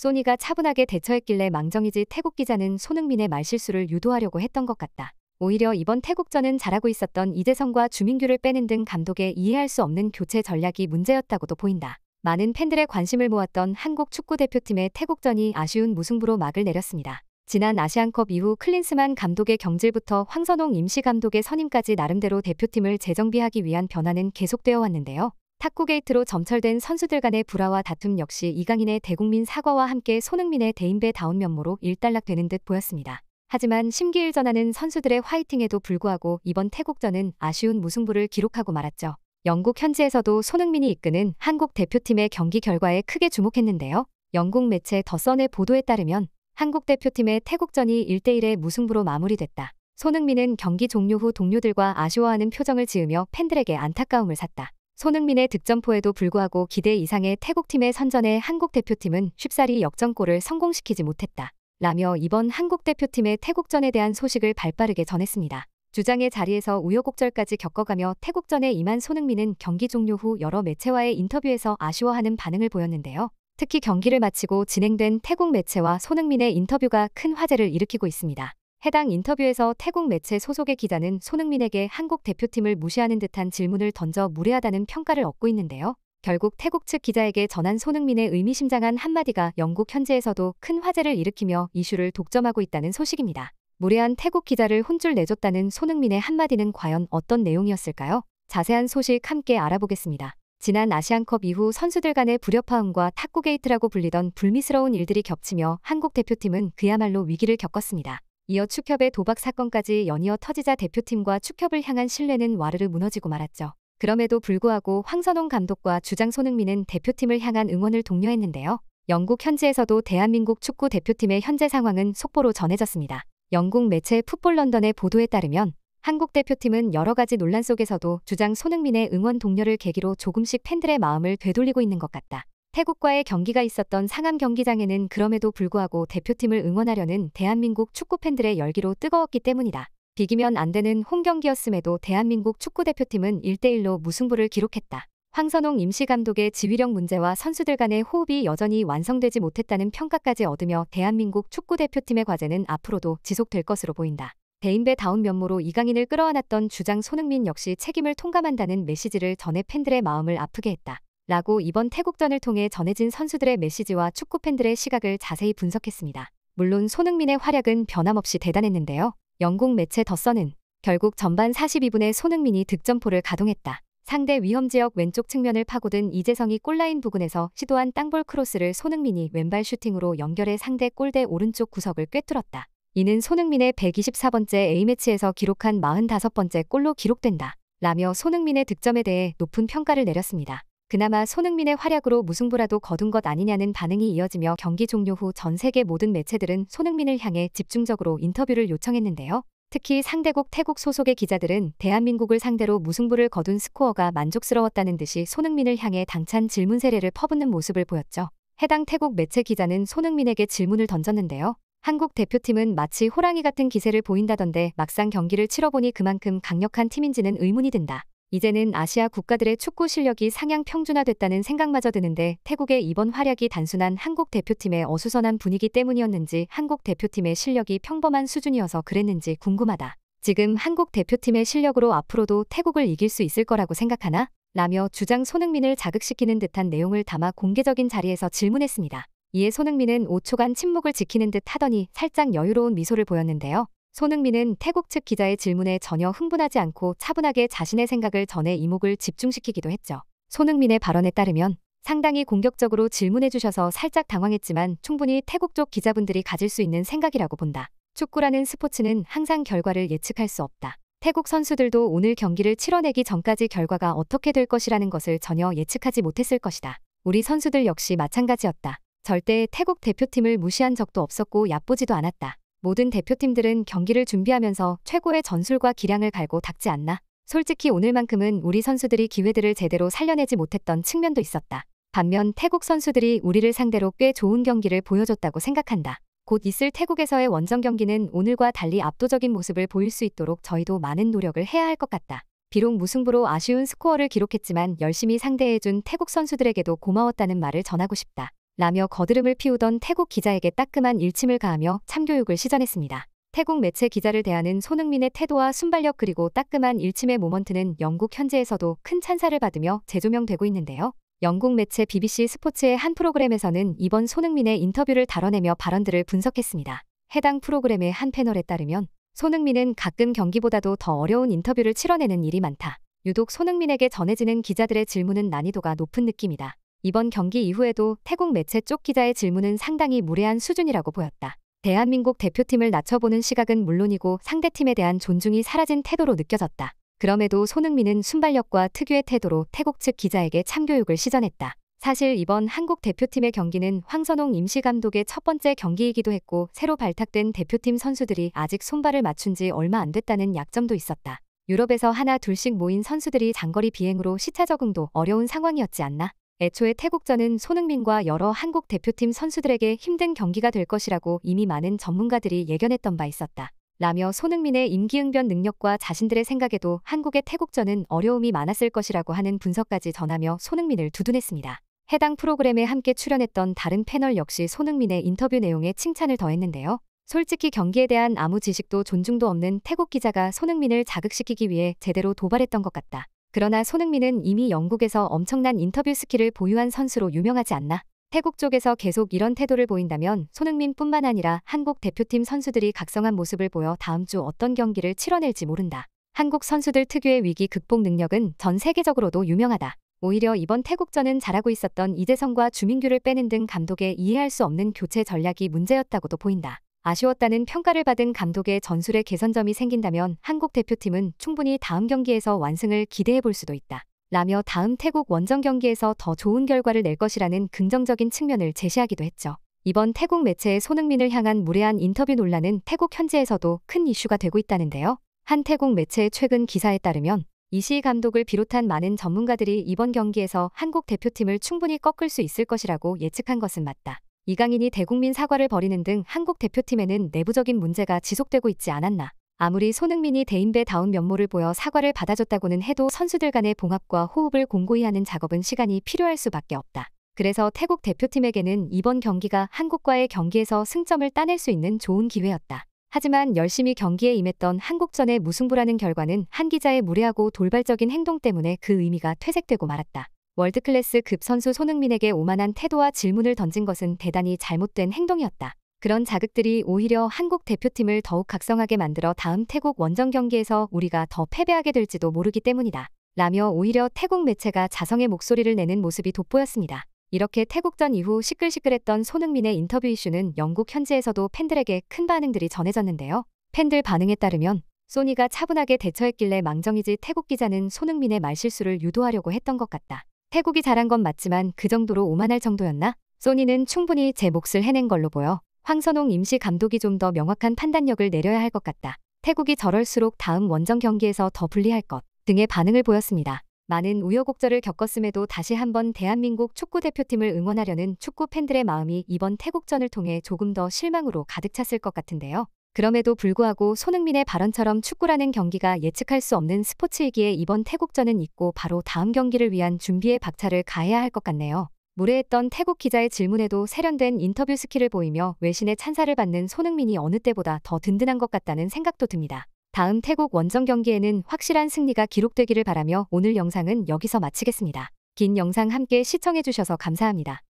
소니가 차분하게 대처했길래 망정이지 태국 기자는 손흥민의 말실수를 유도하려고 했던 것 같다. 오히려 이번 태국전은 잘하고 있었던 이재성과 주민규를 빼는 등 감독의 이해할 수 없는 교체 전략이 문제였다고도 보인다. 많은 팬들의 관심을 모았던 한국 축구대표팀의 태국전이 아쉬운 무승부로 막을 내렸습니다. 지난 아시안컵 이후 클린스만 감독의 경질부터 황선홍 임시 감독의 선임까지 나름대로 대표팀을 재정비하기 위한 변화는 계속되어 왔는데요. 탁구 게이트로 점철된 선수들 간의 불화와 다툼 역시 이강인의 대국민 사과와 함께 손흥민의 대인배다운 면모로 일단락되는 듯 보였습니다. 하지만 심기일전하는 선수들의 화이팅에도 불구하고 이번 태국전은 아쉬운 무승부를 기록하고 말았죠. 영국 현지에서도 손흥민이 이끄는 한국 대표팀의 경기 결과에 크게 주목했는데요. 영국 매체 더썬의 보도에 따르면 한국 대표팀의 태국전이 1대1의 무승부로 마무리됐다. 손흥민은 경기 종료 후 동료들과 아쉬워하는 표정을 지으며 팬들에게 안타까움을 샀다. 손흥민의 득점포에도 불구하고 기대 이상의 태국팀의 선전에 한국 대표팀은 쉽사리 역전골을 성공시키지 못했다. 라며 이번 한국 대표팀의 태국전에 대한 소식을 발빠르게 전했습니다. 주장의 자리에서 우여곡절까지 겪어가며 태국전에 임한 손흥민은 경기 종료 후 여러 매체와의 인터뷰에서 아쉬워하는 반응을 보였는데요. 특히 경기를 마치고 진행된 태국 매체와 손흥민의 인터뷰가 큰 화제를 일으키고 있습니다. 해당 인터뷰에서 태국 매체 소속의 기자는 손흥민에게 한국 대표팀을 무시하는 듯한 질문을 던져 무례하다는 평가를 얻고 있는데요. 결국 태국 측 기자에게 전한 손흥민의 의미심장한 한마디가 영국 현지에서도 큰 화제를 일으키며 이슈를 독점하고 있다는 소식입니다. 무례한 태국 기자를 혼쭐 내줬다는 손흥민의 한마디는 과연 어떤 내용이었을까요? 자세한 소식 함께 알아보겠습니다. 지난 아시안컵 이후 선수들 간의 불협화음과 탁구 게이트라고 불리던 불미스러운 일들이 겹치며 한국 대표팀은 그야말로 위기를 겪었습니다. 이어 축협의 도박 사건까지 연이어 터지자 대표팀과 축협을 향한 신뢰는 와르르 무너지고 말았죠. 그럼에도 불구하고 황선홍 감독과 주장 손흥민은 대표팀을 향한 응원을 독려했는데요. 영국 현지에서도 대한민국 축구 대표팀의 현재 상황은 속보로 전해졌습니다. 영국 매체 풋볼 런던의 보도에 따르면 한국 대표팀은 여러 가지 논란 속에서도 주장 손흥민의 응원 동료를 계기로 조금씩 팬들의 마음을 되돌리고 있는 것 같다. 태국과의 경기가 있었던 상암 경기장에는 그럼에도 불구하고 대표팀을 응원하려는 대한민국 축구 팬들의 열기로 뜨거웠기 때문이다. 비기면 안 되는 홈 경기였음에도 대한민국 축구대표팀은 1대1로 무승부를 기록했다. 황선홍 임시 감독의 지휘력 문제와 선수들 간의 호흡이 여전히 완성되지 못했다는 평가까지 얻으며 대한민국 축구대표팀의 과제는 앞으로도 지속될 것으로 보인다. 대인배다운 면모로 이강인을 끌어안았던 주장 손흥민 역시 책임을 통감한다는 메시지를 전해 팬들의 마음을 아프게 했다. 라고 이번 태국전을 통해 전해진 선수들의 메시지와 축구팬들의 시각을 자세히 분석했습니다. 물론 손흥민의 활약은 변함없이 대단했는데요. 영국 매체 더선은 결국 전반 42분에 손흥민이 득점포를 가동했다. 상대 위험 지역 왼쪽 측면을 파고든 이재성이 골라인 부근에서 시도한 땅볼 크로스를 손흥민이 왼발 슈팅으로 연결해 상대 골대 오른쪽 구석을 꿰뚫었다. 이는 손흥민의 124번째 A매치에서 기록한 45번째 골로 기록된다. 라며 손흥민의 득점에 대해 높은 평가를 내렸습니다. 그나마 손흥민의 활약으로 무승부라도 거둔 것 아니냐는 반응이 이어지며 경기 종료 후 전 세계 모든 매체들은 손흥민을 향해 집중적으로 인터뷰를 요청했는데요. 특히 상대국 태국 소속의 기자들은 대한민국을 상대로 무승부를 거둔 스코어가 만족스러웠다는 듯이 손흥민을 향해 당찬 질문 세례를 퍼붓는 모습을 보였죠. 해당 태국 매체 기자는 손흥민에게 질문을 던졌는데요. 한국 대표팀은 마치 호랑이 같은 기세를 보인다던데 막상 경기를 치러보니 그만큼 강력한 팀인지는 의문이 든다. 이제는 아시아 국가들의 축구 실력이 상향 평준화됐다는 생각마저 드는데 태국의 이번 활약이 단순한 한국 대표팀의 어수선한 분위기 때문이었는지 한국 대표팀의 실력이 평범한 수준이어서 그랬는지 궁금하다. 지금 한국 대표팀의 실력으로 앞으로도 태국을 이길 수 있을 거라고 생각하나? 라며 주장 손흥민을 자극시키는 듯한 내용을 담아 공개적인 자리에서 질문했습니다. 이에 손흥민은 5초간 침묵을 지키는 듯 하더니 살짝 여유로운 미소를 보였는데요. 손흥민은 태국 측 기자의 질문에 전혀 흥분하지 않고 차분하게 자신의 생각을 전해 이목을 집중시키기도 했죠. 손흥민의 발언에 따르면 상당히 공격적으로 질문해 주셔서 살짝 당황했지만 충분히 태국 쪽 기자분들이 가질 수 있는 생각이라고 본다. 축구라는 스포츠는 항상 결과를 예측할 수 없다. 태국 선수들도 오늘 경기를 치러내기 전까지 결과가 어떻게 될 것이라는 것을 전혀 예측하지 못했을 것이다. 우리 선수들 역시 마찬가지였다. 절대 태국 대표팀을 무시한 적도 없었고 얕보지도 않았다. 모든 대표팀들은 경기를 준비하면서 최고의 전술과 기량을 갈고 닦지 않나. 솔직히 오늘만큼은 우리 선수들이 기회들을 제대로 살려내지 못했던 측면도 있었다. 반면 태국 선수들이 우리를 상대로 꽤 좋은 경기를 보여줬다고 생각한다. 곧 있을 태국에서의 원정 경기는 오늘과 달리 압도적인 모습을 보일 수 있도록 저희도 많은 노력을 해야 할 것 같다. 비록 무승부로 아쉬운 스코어를 기록했지만 열심히 상대해준 태국 선수들에게도 고마웠다는 말을 전하고 싶다. 라며 거드름을 피우던 태국 기자에게 따끔한 일침을 가하며 참교육을 시전했습니다. 태국 매체 기자를 대하는 손흥민의 태도와 순발력 그리고 따끔한 일침의 모먼트는 영국 현지에서도 큰 찬사를 받으며 재조명되고 있는데요. 영국 매체 BBC 스포츠의 한 프로그램에서는 이번 손흥민의 인터뷰를 다뤄내며 발언들을 분석했습니다. 해당 프로그램의 한 패널에 따르면 손흥민은 가끔 경기보다도 더 어려운 인터뷰를 치러내는 일이 많다. 유독 손흥민에게 전해지는 기자들의 질문은 난이도가 높은 느낌이다. 이번 경기 이후에도 태국 매체 쪽 기자의 질문은 상당히 무례한 수준이라고 보였다. 대한민국 대표팀을 낮춰보는 시각은 물론이고 상대팀에 대한 존중이 사라진 태도로 느껴졌다. 그럼에도 손흥민은 순발력과 특유의 태도로 태국 측 기자에게 참교육을 시전했다. 사실 이번 한국 대표팀의 경기는 황선홍 임시 감독의 첫 번째 경기이기도 했고 새로 발탁된 대표팀 선수들이 아직 손발을 맞춘 지 얼마 안 됐다는 약점도 있었다. 유럽에서 하나 둘씩 모인 선수들이 장거리 비행으로 시차 적응도 어려운 상황이었지 않나? 애초에 태국전은 손흥민과 여러 한국 대표팀 선수들에게 힘든 경기가 될 것이라고 이미 많은 전문가들이 예견했던 바 있었다. 라며 손흥민의 임기응변 능력과 자신들의 생각에도 한국의 태국전은 어려움이 많았을 것이라고 하는 분석까지 전하며 손흥민을 두둔했습니다. 해당 프로그램에 함께 출연했던 다른 패널 역시 손흥민의 인터뷰 내용에 칭찬을 더했는데요. 솔직히 경기에 대한 아무 지식도 존중도 없는 태국 기자가 손흥민을 자극시키기 위해 제대로 도발했던 것 같다. 그러나 손흥민은 이미 영국에서 엄청난 인터뷰 스킬을 보유한 선수로 유명하지 않나. 태국 쪽에서 계속 이런 태도를 보인다면 손흥민뿐만 아니라 한국 대표팀 선수들이 각성한 모습을 보여 다음 주 어떤 경기를 치러낼지 모른다. 한국 선수들 특유의 위기 극복 능력은 전 세계적으로도 유명하다. 오히려 이번 태국전은 잘하고 있었던 이재성과 주민규를 빼는 등 감독의 이해할 수 없는 교체 전략이 문제였다고도 보인다. 아쉬웠다는 평가를 받은 감독의 전술에 개선점이 생긴다면 한국 대표팀은 충분히 다음 경기에서 완승을 기대해 볼 수도 있다. 라며 다음 태국 원정 경기에서 더 좋은 결과를 낼 것이라는 긍정적인 측면을 제시하기도 했죠. 이번 태국 매체의 손흥민을 향한 무례한 인터뷰 논란은 태국 현지에서도 큰 이슈가 되고 있다는데요. 한 태국 매체의 최근 기사에 따르면 이시 감독을 비롯한 많은 전문가들이 이번 경기에서 한국 대표팀을 충분히 꺾을 수 있을 것이라고 예측한 것은 맞다. 이강인이 대국민 사과를 벌이는 등 한국 대표팀에는 내부적인 문제가 지속되고 있지 않았나. 아무리 손흥민이 대인배다운 면모를 보여 사과를 받아줬다고는 해도 선수들 간의 봉합과 호흡을 공고히 하는 작업은 시간이 필요할 수밖에 없다. 그래서 태국 대표팀에게는 이번 경기가 한국과의 경기에서 승점을 따낼 수 있는 좋은 기회였다. 하지만 열심히 경기에 임했던 한국전의 무승부라는 결과는 한 기자의 무례하고 돌발적인 행동 때문에 그 의미가 퇴색되고 말았다. 월드클래스 급 선수 손흥민에게 오만한 태도와 질문을 던진 것은 대단히 잘못된 행동이었다. 그런 자극들이 오히려 한국 대표팀을 더욱 각성하게 만들어 다음 태국 원정 경기에서 우리가 더 패배하게 될지도 모르기 때문이다. 라며 오히려 태국 매체가 자성의 목소리를 내는 모습이 돋보였습니다. 이렇게 태국전 이후 시끌시끌했던 손흥민의 인터뷰 이슈는 영국 현지에서도 팬들에게 큰 반응들이 전해졌는데요. 팬들 반응에 따르면 소니가 차분하게 대처했길래 망정이지 태국 기자는 손흥민의 말실수를 유도하려고 했던 것 같다. 태국이 잘한 건 맞지만 그 정도로 오만할 정도였나? 소니는 충분히 제 몫을 해낸 걸로 보여 황선홍 임시 감독이 좀 더 명확한 판단력을 내려야 할 것 같다. 태국이 저럴수록 다음 원정 경기에서 더 불리할 것 등의 반응을 보였습니다. 많은 우여곡절을 겪었음에도 다시 한번 대한민국 축구대표팀을 응원하려는 축구 팬들의 마음이 이번 태국전을 통해 조금 더 실망으로 가득 찼을 것 같은데요. 그럼에도 불구하고 손흥민의 발언처럼 축구라는 경기가 예측할 수 없는 스포츠이기에 이번 태국전은 잊고 바로 다음 경기를 위한 준비에 박차를 가해야 할 것 같네요. 무례했던 태국 기자의 질문에도 세련된 인터뷰 스킬을 보이며 외신의 찬사를 받는 손흥민이 어느 때보다 더 든든한 것 같다는 생각도 듭니다. 다음 태국 원정 경기에는 확실한 승리가 기록되기를 바라며 오늘 영상은 여기서 마치겠습니다. 긴 영상 함께 시청해주셔서 감사합니다.